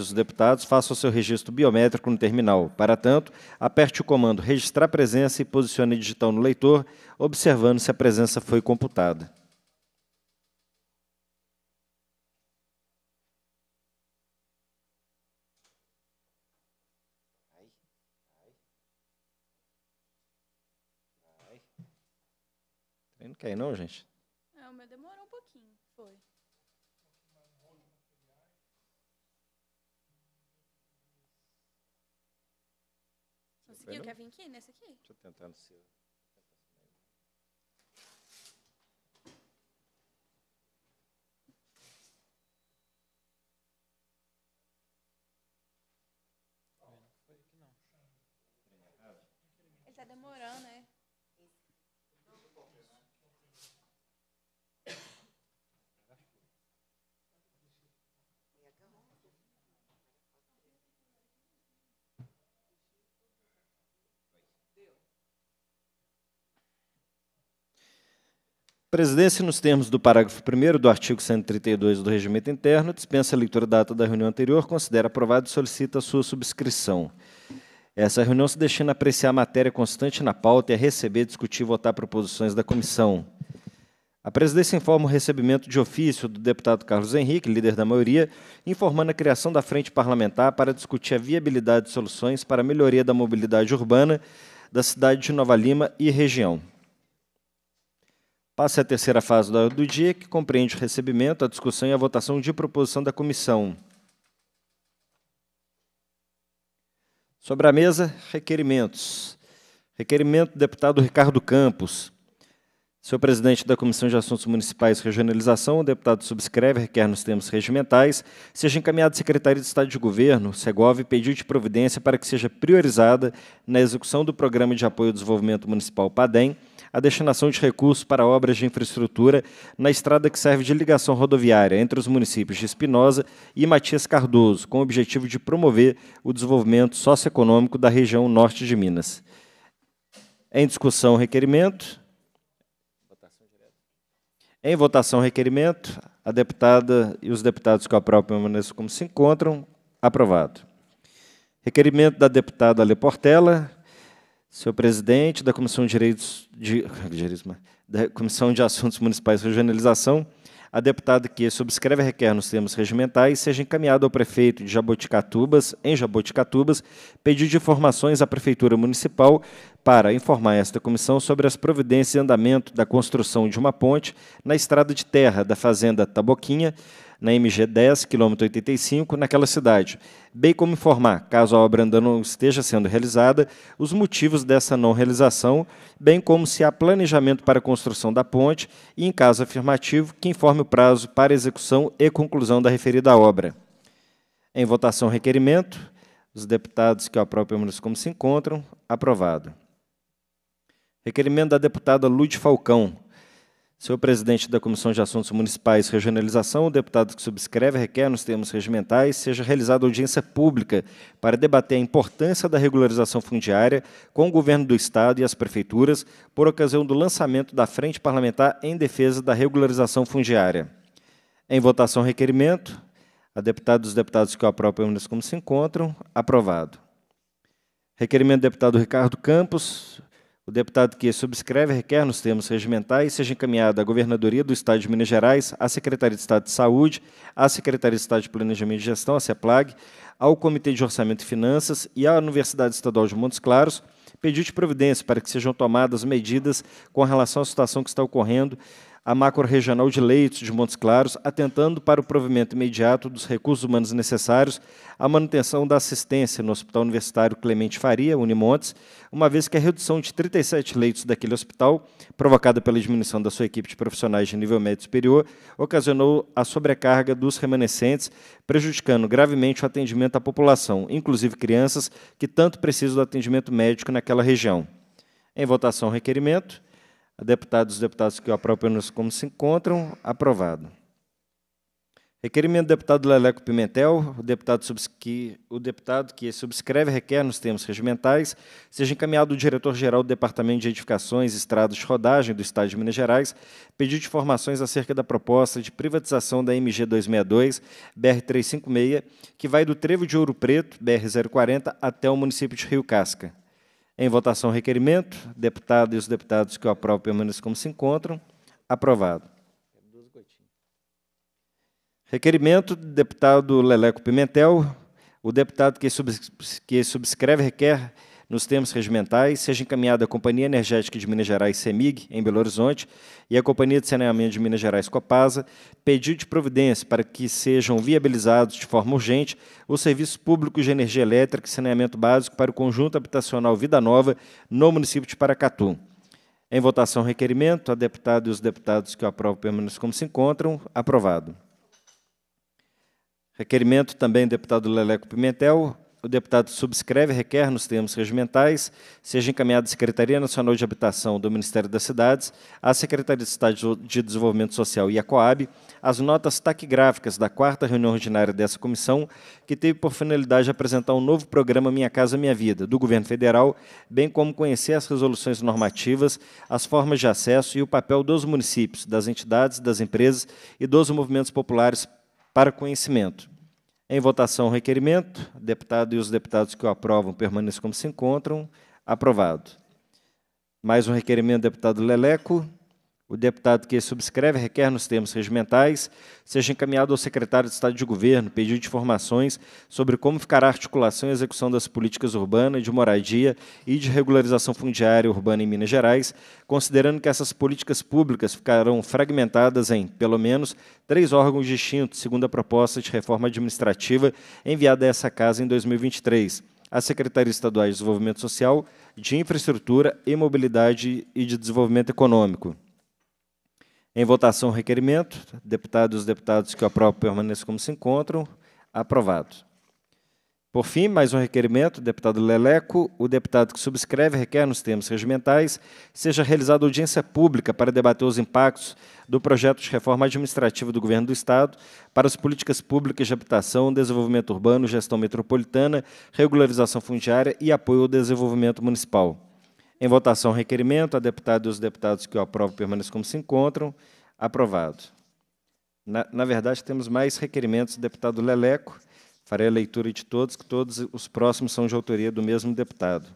os deputados façam o seu registro biométrico no terminal. Para tanto, aperte o comando Registrar Presença e posicione digital no leitor, observando se a presença foi computada. Não quer não, gente? Conseguiu? Quer vir aqui, nesse aqui? Deixa eu tentar no seu. Ele está demorando, né? Presidência, nos termos do parágrafo 1 do artigo 132 do Regimento Interno, dispensa a leitura da data da reunião anterior, considera aprovado e solicita a sua subscrição. Essa reunião se destina a apreciar a matéria constante na pauta e a receber, discutir e votar proposições da comissão. A presidência informa o recebimento de ofício do deputado Carlos Henrique, líder da maioria, informando a criação da Frente Parlamentar para discutir a viabilidade de soluções para a melhoria da mobilidade urbana da cidade de Nova Lima e região. Passa a terceira fase do dia, que compreende o recebimento, a discussão e a votação de proposição da comissão. Sobre a mesa, requerimentos. Requerimento do deputado Ricardo Campos. senhor presidente da Comissão de Assuntos Municipais e Regionalização, o deputado subscreve, requer nos termos regimentais, seja encaminhado à Secretaria de Estado de Governo, Segov, pedido de providência para que seja priorizada na execução do Programa de Apoio ao Desenvolvimento Municipal PADEM, a destinação de recursos para obras de infraestrutura na estrada que serve de ligação rodoviária entre os municípios de Espinosa e Matias Cardoso, com o objetivo de promover o desenvolvimento socioeconômico da região norte de Minas. Em discussão, requerimento. Em votação, requerimento. A deputada e os deputados que aprovam permaneçam como se encontram. Aprovado. Requerimento da deputada Ale Portela, Senhor presidente da Comissão de Direitos de, da Comissão de Assuntos Municipais e Regionalização, a deputada que subscreve a requer nos termos regimentais seja encaminhada ao prefeito de Jaboticatubas, em Jaboticatubas, pedido de informações à Prefeitura Municipal para informar esta comissão sobre as providências e andamento da construção de uma ponte na estrada de terra da Fazenda Taboquinha, na MG 10, quilômetro 85, naquela cidade, bem como informar, caso a obra ainda não esteja sendo realizada, os motivos dessa não realização, bem como se há planejamento para a construção da ponte e, em caso afirmativo, que informe o prazo para execução e conclusão da referida obra. Em votação, requerimento. Os deputados que aprovam permaneçam como se encontram. Aprovado. Requerimento da deputada Lúcia Falcão, Senhor presidente da Comissão de Assuntos Municipais e Regionalização, o deputado que subscreve requer, nos termos regimentais, seja realizada audiência pública para debater a importância da regularização fundiária com o governo do Estado e as prefeituras por ocasião do lançamento da Frente Parlamentar em Defesa da Regularização Fundiária. Em votação, requerimento. A deputada dos deputados que o aprovam como se encontram. Aprovado. Requerimento do deputado Ricardo Campos, o deputado que subscreve requer, nos termos regimentais, seja encaminhado à Governadoria do Estado de Minas Gerais, à Secretaria de Estado de Saúde, à Secretaria de Estado de Planejamento e Gestão, a CEPLAG, ao Comitê de Orçamento e Finanças e à Universidade Estadual de Montes Claros, pedido de providência para que sejam tomadas medidas com relação à situação que está ocorrendo a macro-regional de Leitos de Montes Claros, atentando para o provimento imediato dos recursos humanos necessários à manutenção da assistência no Hospital Universitário Clemente Faria, Unimontes, uma vez que a redução de 37 leitos daquele hospital, provocada pela diminuição da sua equipe de profissionais de nível médio superior, ocasionou a sobrecarga dos remanescentes, prejudicando gravemente o atendimento à população, inclusive crianças que tanto precisam do atendimento médico naquela região. Em votação, requerimento a deputados e deputados que apropriam-se como se encontram, aprovado. Requerimento do deputado Leleco Pimentel, o deputado, que, o deputado que subscreve requer, nos termos regimentais, seja encaminhado ao diretor-geral do Departamento de Edificações e Estradas de Rodagem do Estado de Minas Gerais, pedido de informações acerca da proposta de privatização da MG 262, BR-356, que vai do Trevo de Ouro Preto, BR-040, até o município de Rio Casca. Em votação, requerimento. Deputado e os deputados que o aprovam menos como se encontram. Aprovado. Requerimento do deputado Leleco Pimentel. O deputado que subscreve requer nos termos regimentais, seja encaminhada à Companhia Energética de Minas Gerais, CEMIG, em Belo Horizonte, e à Companhia de Saneamento de Minas Gerais, Copasa, pedido de providência para que sejam viabilizados de forma urgente os serviços públicos de energia elétrica e saneamento básico para o conjunto habitacional Vida Nova, no município de Paracatu. Em votação, requerimento. A deputada e os deputados que o aprovam permaneçam como se encontram. Aprovado. Requerimento também, deputado Leleco Pimentel, o deputado subscreve, requer nos termos regimentais, seja encaminhado à Secretaria Nacional de Habitação do Ministério das Cidades, à Secretaria de Estado de Desenvolvimento Social e à Coab, as notas taquigráficas da quarta reunião ordinária dessa comissão, que teve por finalidade apresentar um novo programa Minha Casa Minha Vida, do governo federal, bem como conhecer as resoluções normativas, as formas de acesso e o papel dos municípios, das entidades, das empresas e dos movimentos populares para conhecimento. Em votação o requerimento, deputado e os deputados que o aprovam permaneçam como se encontram. Aprovado. Mais um requerimento deputado Leleco. O deputado que subscreve requer, nos termos regimentais, seja encaminhado ao secretário de Estado de Governo pedido de informações sobre como ficará a articulação e execução das políticas urbanas, de moradia e de regularização fundiária urbana em Minas Gerais, considerando que essas políticas públicas ficarão fragmentadas em, pelo menos, três órgãos distintos, segundo a proposta de reforma administrativa enviada a essa casa em 2023 a Secretaria Estadual de Desenvolvimento Social, de Infraestrutura e Mobilidade e de Desenvolvimento Econômico. Em votação o requerimento. Deputados e deputados que aprovam permaneçam como se encontram. Aprovado. Por fim, mais um requerimento, deputado Leleco. O deputado que subscreve requer, nos termos regimentais, seja realizada audiência pública para debater os impactos do projeto de reforma administrativa do Governo do Estado para as políticas públicas de habitação, desenvolvimento urbano, gestão metropolitana, regularização fundiária e apoio ao desenvolvimento municipal. Em votação, requerimento. A deputada e os deputados que o aprovam permaneçam como se encontram. Aprovado. Na, na verdade, temos mais requerimentos do deputado Leleco. Farei a leitura de todos, que todos os próximos são de autoria do mesmo deputado.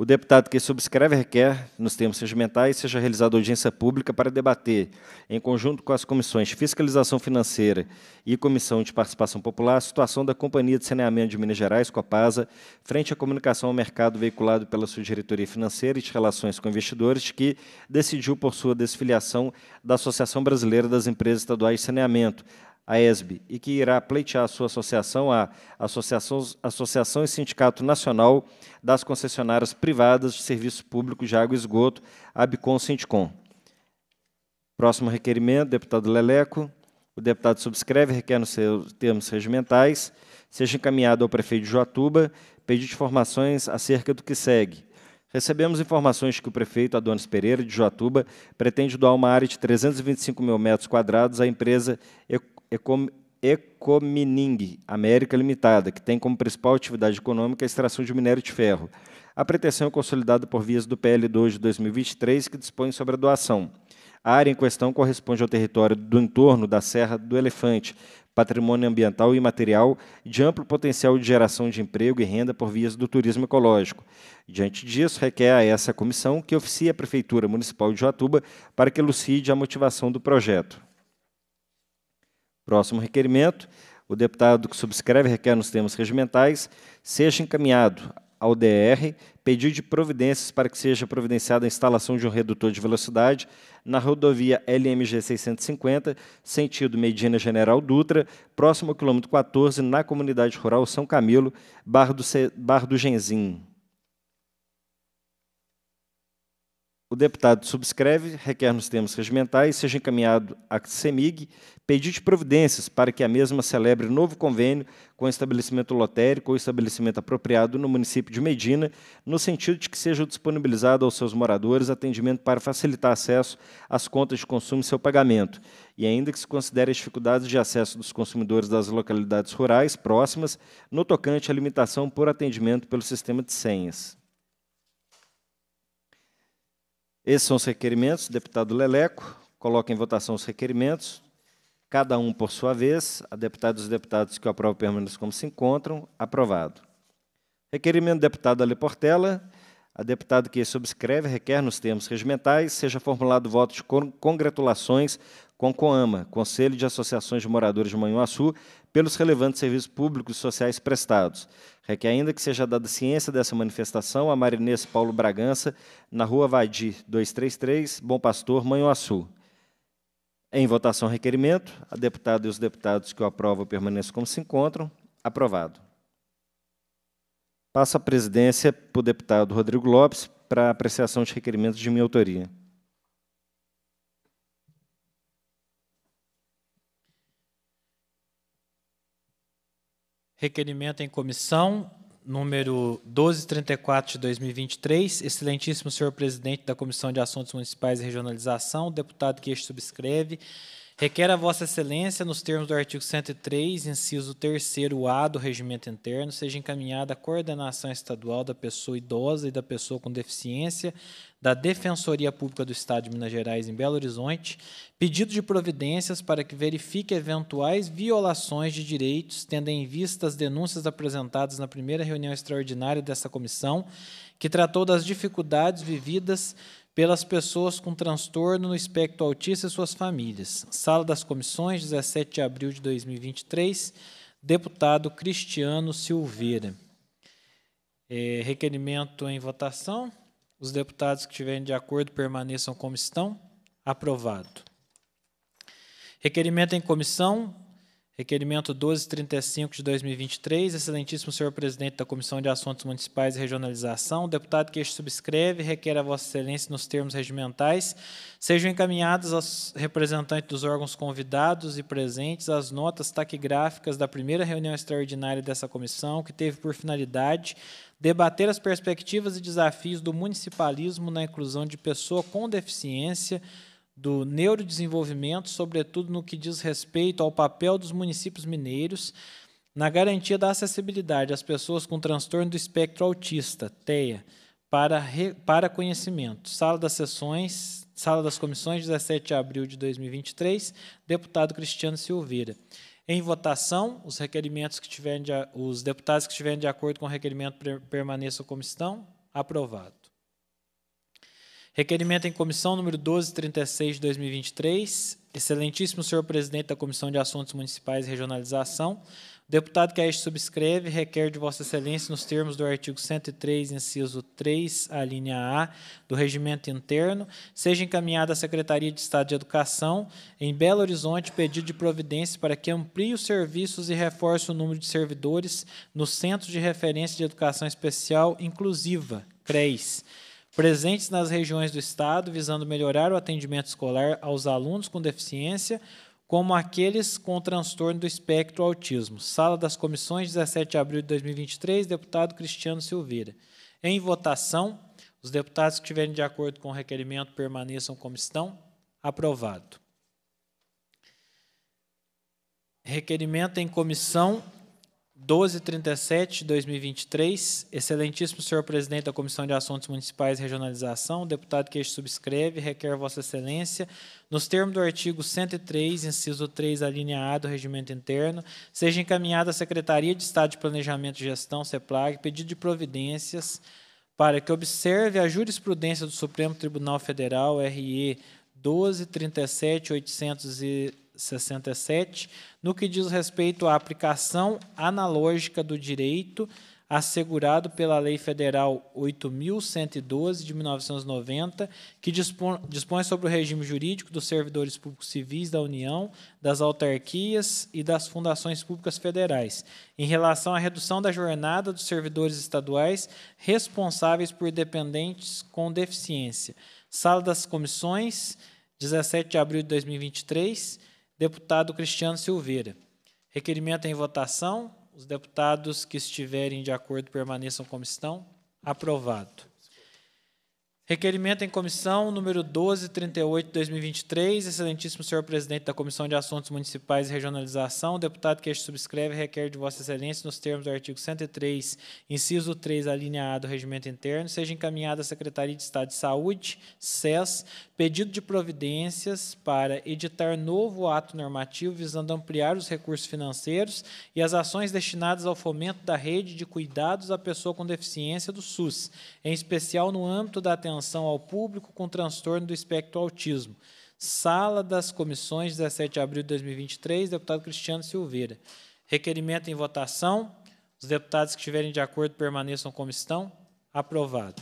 O deputado que subscreve requer, nos termos regimentais, seja realizada audiência pública para debater, em conjunto com as comissões de Fiscalização Financeira e Comissão de Participação Popular, a situação da Companhia de Saneamento de Minas Gerais, Copasa, frente à comunicação ao mercado veiculado pela sua diretoria financeira e de relações com investidores, que decidiu por sua desfiliação da Associação Brasileira das Empresas Estaduais de Saneamento, a ESB, e que irá pleitear sua associação à Associação, Associação e Sindicato Nacional das Concessionárias Privadas de Serviços Públicos de Água e Esgoto, Abcon Sindicom. Próximo requerimento, deputado Leleco. O deputado subscreve, requer nos seus termos regimentais, seja encaminhado ao prefeito de Joatuba, pedido informações acerca do que segue. Recebemos informações de que o prefeito Adonis Pereira, de Joatuba, pretende doar uma área de 325 mil metros quadrados à empresa Ecom Ecomining, América Limitada, que tem como principal atividade econômica a extração de minério de ferro. A pretensão é consolidada por vias do PL2 de 2023, que dispõe sobre a doação. A área em questão corresponde ao território do entorno da Serra do Elefante, patrimônio ambiental e material de amplo potencial de geração de emprego e renda por vias do turismo ecológico. Diante disso, requer a essa comissão que oficie a Prefeitura Municipal de Joatuba para que elucide a motivação do projeto. Próximo requerimento. O deputado que subscreve requer nos termos regimentais seja encaminhado ao DR pedido de providências para que seja providenciada a instalação de um redutor de velocidade na rodovia LMG 650, sentido Medina General Dutra, próximo ao quilômetro 14, na comunidade rural São Camilo, Barra do, do Genzim. O deputado subscreve, requer nos termos regimentais, seja encaminhado à CEMIG pedido de providências para que a mesma celebre novo convênio com o estabelecimento lotérico ou estabelecimento apropriado no município de Medina, no sentido de que seja disponibilizado aos seus moradores atendimento para facilitar acesso às contas de consumo e seu pagamento, e ainda que se considere as dificuldades de acesso dos consumidores das localidades rurais próximas no tocante à limitação por atendimento pelo sistema de senhas. Esses são os requerimentos. Deputado Leleco, coloca em votação os requerimentos. Cada um por sua vez. A deputada e os deputados que aprovam permaneçam como se encontram. Aprovado. Requerimento do deputado Ale Portela. A deputada que subscreve requer, nos termos regimentais, seja formulado voto de congratulações com COAMA, Conselho de Associações de Moradores de Manhuaçu, pelos relevantes serviços públicos e sociais prestados. Requer ainda que seja dada ciência dessa manifestação a Marinês Paulo Bragança, na Rua Vadi 233, Bom Pastor, Manhuaçu. Em votação, requerimento. A deputada e os deputados que o aprovam permaneçam como se encontram. Aprovado. Passa a presidência para o deputado Rodrigo Lopes para apreciação de requerimentos de minha autoria. Requerimento em comissão número 1234 de 2023, excelentíssimo senhor presidente da Comissão de Assuntos Municipais e Regionalização, deputado que este subscreve, Requer a Vossa Excelência, nos termos do artigo 103, inciso 3A do Regimento Interno, seja encaminhada a coordenação estadual da pessoa idosa e da pessoa com deficiência da Defensoria Pública do Estado de Minas Gerais em Belo Horizonte, pedido de providências para que verifique eventuais violações de direitos, tendo em vista as denúncias apresentadas na primeira reunião extraordinária dessa comissão, que tratou das dificuldades vividas pelas pessoas com transtorno no espectro autista e suas famílias. Sala das Comissões, 17 de abril de 2023, deputado Cristiano Silveira. É, requerimento em votação. Os deputados que estiverem de acordo permaneçam como estão. Aprovado. Requerimento em comissão Requerimento 1235 de 2023, Excelentíssimo Senhor Presidente da Comissão de Assuntos Municipais e Regionalização, deputado que este subscreve requer a Vossa Excelência nos termos regimentais sejam encaminhadas aos representantes dos órgãos convidados e presentes as notas taquigráficas da primeira reunião extraordinária dessa comissão, que teve por finalidade debater as perspectivas e desafios do municipalismo na inclusão de pessoa com deficiência do neurodesenvolvimento, sobretudo no que diz respeito ao papel dos municípios mineiros na garantia da acessibilidade às pessoas com transtorno do espectro autista, TEA, para, re, para conhecimento. Sala das sessões, Sala das Comissões, 17 de abril de 2023, deputado Cristiano Silveira. Em votação, os requerimentos que tiverem de, os deputados que estiverem de acordo com o requerimento permaneçam como estão. Aprovado. Requerimento em comissão número 1236 de 2023. Excelentíssimo senhor presidente da Comissão de Assuntos Municipais e Regionalização, o deputado que a este subscreve requer de Vossa Excelência, nos termos do artigo 103, inciso 3, a linha A do Regimento Interno, seja encaminhada à Secretaria de Estado de Educação, em Belo Horizonte, pedido de providência para que amplie os serviços e reforce o número de servidores no Centro de Referência de Educação Especial Inclusiva, (CREIS) presentes nas regiões do Estado, visando melhorar o atendimento escolar aos alunos com deficiência, como aqueles com transtorno do espectro autismo. Sala das Comissões, 17 de abril de 2023, deputado Cristiano Silveira. Em votação, os deputados que estiverem de acordo com o requerimento permaneçam como estão. Aprovado. Requerimento em comissão 1237 de 2023, Excelentíssimo Senhor Presidente da Comissão de Assuntos Municipais e Regionalização, deputado que este subscreve, requer Vossa Excelência, nos termos do artigo 103, inciso 3, alineado do Regimento Interno, seja encaminhada à Secretaria de Estado de Planejamento e Gestão, CEPLAG, pedido de providências para que observe a jurisprudência do Supremo Tribunal Federal, RE 1237 800 67, no que diz respeito à aplicação analógica do direito assegurado pela Lei Federal 8.112, de 1990, que dispõe sobre o regime jurídico dos servidores públicos civis da União, das autarquias e das fundações públicas federais, em relação à redução da jornada dos servidores estaduais responsáveis por dependentes com deficiência. Sala das Comissões, 17 de abril de 2023 deputado Cristiano Silveira. Requerimento em votação. Os deputados que estiverem de acordo permaneçam como estão. Aprovado. Requerimento em comissão número 1238/2023, excelentíssimo senhor presidente da Comissão de Assuntos Municipais e Regionalização, deputado que este subscreve requer de vossa excelência nos termos do artigo 103, inciso 3, alinhado do regimento interno, seja encaminhado à Secretaria de Estado de Saúde, SES, pedido de providências para editar novo ato normativo visando ampliar os recursos financeiros e as ações destinadas ao fomento da rede de cuidados à pessoa com deficiência do SUS, em especial no âmbito da atenção atenção ao público com transtorno do espectro autismo. Sala das Comissões, 17 de abril de 2023, deputado Cristiano Silveira. Requerimento em votação. Os deputados que estiverem de acordo permaneçam como estão. Aprovado.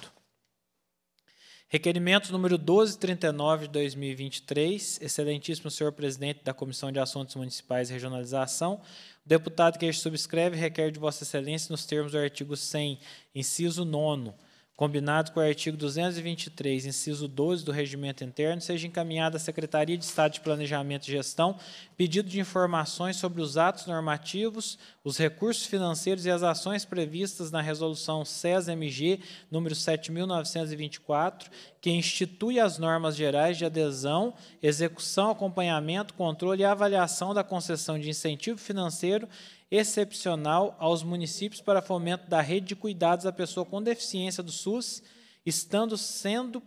Requerimento número 1239 de 2023, excelentíssimo senhor presidente da Comissão de Assuntos Municipais e Regionalização, o deputado que este subscreve requer de vossa excelência nos termos do artigo 100, inciso 9 combinado com o artigo 223, inciso 12 do Regimento Interno, seja encaminhada à Secretaria de Estado de Planejamento e Gestão pedido de informações sobre os atos normativos, os recursos financeiros e as ações previstas na Resolução ses mg número 7.924, que institui as normas gerais de adesão, execução, acompanhamento, controle e avaliação da concessão de incentivo financeiro excepcional aos municípios para fomento da rede de cuidados à pessoa com deficiência do SUS, estando sendo,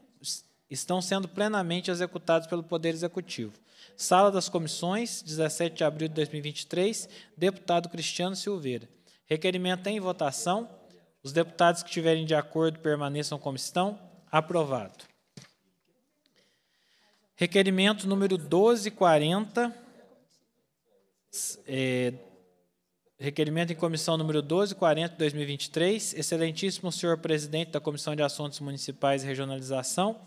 estão sendo plenamente executados pelo Poder Executivo. Sala das Comissões, 17 de abril de 2023, deputado Cristiano Silveira. Requerimento em votação. Os deputados que estiverem de acordo permaneçam como estão. Aprovado. Requerimento número 1240, é, Requerimento em comissão número 1240, 2023. Excelentíssimo senhor presidente da Comissão de Assuntos Municipais e Regionalização.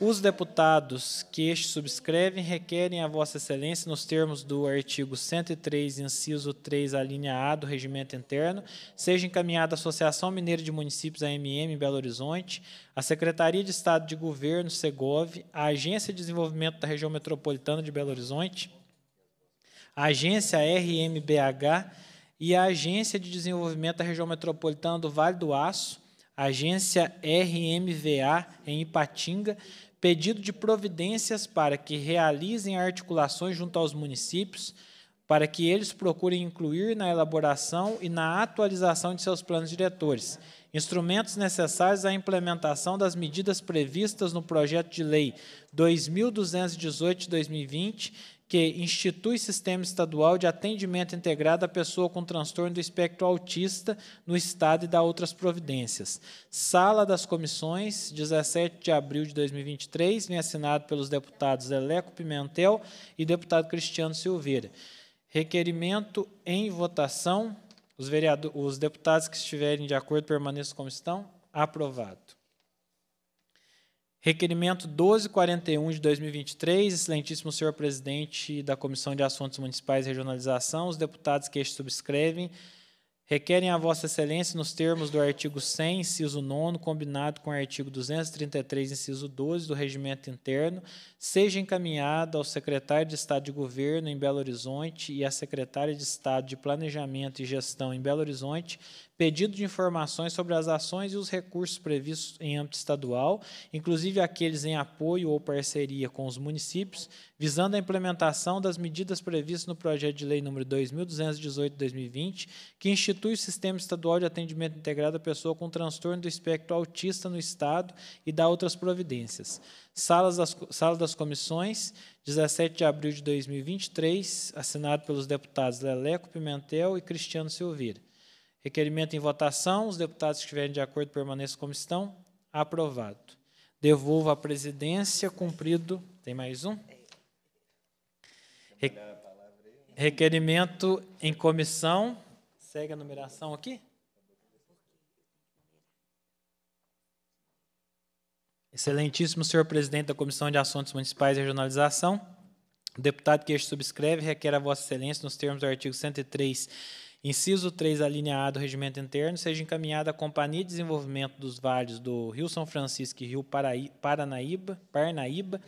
Os deputados que este subscrevem requerem a Vossa Excelência, nos termos do artigo 103, inciso 3, a linha A do Regimento Interno, seja encaminhada à Associação Mineira de Municípios, AMM, em Belo Horizonte, à Secretaria de Estado de Governo, Segov, à Agência de Desenvolvimento da Região Metropolitana de Belo Horizonte, à Agência RMBH, e a Agência de Desenvolvimento da Região Metropolitana do Vale do Aço, agência RMVA em Ipatinga, pedido de providências para que realizem articulações junto aos municípios, para que eles procurem incluir na elaboração e na atualização de seus planos diretores instrumentos necessários à implementação das medidas previstas no projeto de lei 2218/2020, que institui sistema estadual de atendimento integrado à pessoa com transtorno do espectro autista no Estado e dá outras providências. Sala das Comissões, 17 de abril de 2023, vem assinado pelos deputados Eleco Pimentel e deputado Cristiano Silveira. Requerimento em votação. Os, vereador, os deputados que estiverem de acordo permaneçam como estão. Aprovado. Requerimento 1241 de 2023, excelentíssimo senhor presidente da Comissão de Assuntos Municipais e Regionalização, os deputados que este subscrevem requerem a vossa excelência nos termos do artigo 100, inciso 9, combinado com o artigo 233, inciso 12 do regimento interno, seja encaminhada ao secretário de Estado de Governo em Belo Horizonte e à secretária de Estado de Planejamento e Gestão em Belo Horizonte pedido de informações sobre as ações e os recursos previstos em âmbito estadual, inclusive aqueles em apoio ou parceria com os municípios, visando a implementação das medidas previstas no projeto de lei número 2218/2020, que institui o Sistema Estadual de Atendimento Integrado à Pessoa com Transtorno do Espectro Autista no estado e dá outras providências. Salas das, sala das comissões, 17 de abril de 2023, assinado pelos deputados Leleco Pimentel e Cristiano Silveira. Requerimento em votação. Os deputados que estiverem de acordo permaneçam como estão. Aprovado. Devolvo à presidência. Cumprido. Tem mais um? Re requerimento em comissão. Segue a numeração aqui. Excelentíssimo senhor presidente da Comissão de Assuntos Municipais e Regionalização. O deputado que este subscreve requer a Vossa Excelência, nos termos do artigo 103 Inciso 3, alinhado do regimento interno seja encaminhada à Companhia de Desenvolvimento dos Vales do Rio São Francisco e Rio Paraí Paranaíba, Parnaíba,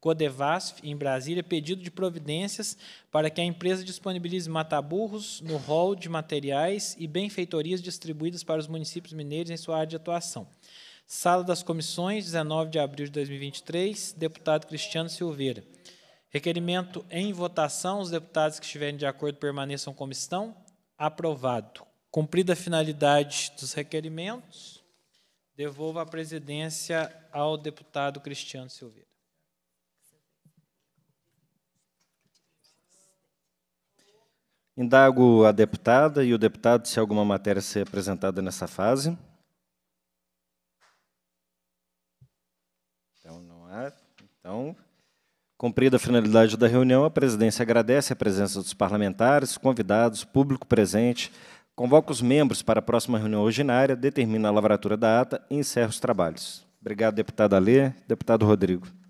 Codevasf, em Brasília, pedido de providências para que a empresa disponibilize mataburros no rol de materiais e benfeitorias distribuídas para os municípios mineiros em sua área de atuação. Sala das Comissões, 19 de abril de 2023, deputado Cristiano Silveira. Requerimento em votação. Os deputados que estiverem de acordo permaneçam como estão. Aprovado. Cumprida a finalidade dos requerimentos, devolvo a presidência ao deputado Cristiano Silveira. Indago a deputada e o deputado se alguma matéria ser apresentada nessa fase. Então, não há. Então, Cumprida a finalidade da reunião, a presidência agradece a presença dos parlamentares, convidados, público presente, convoca os membros para a próxima reunião ordinária, determina a lavratura da ata e encerra os trabalhos. Obrigado, deputada Alê. Deputado Rodrigo.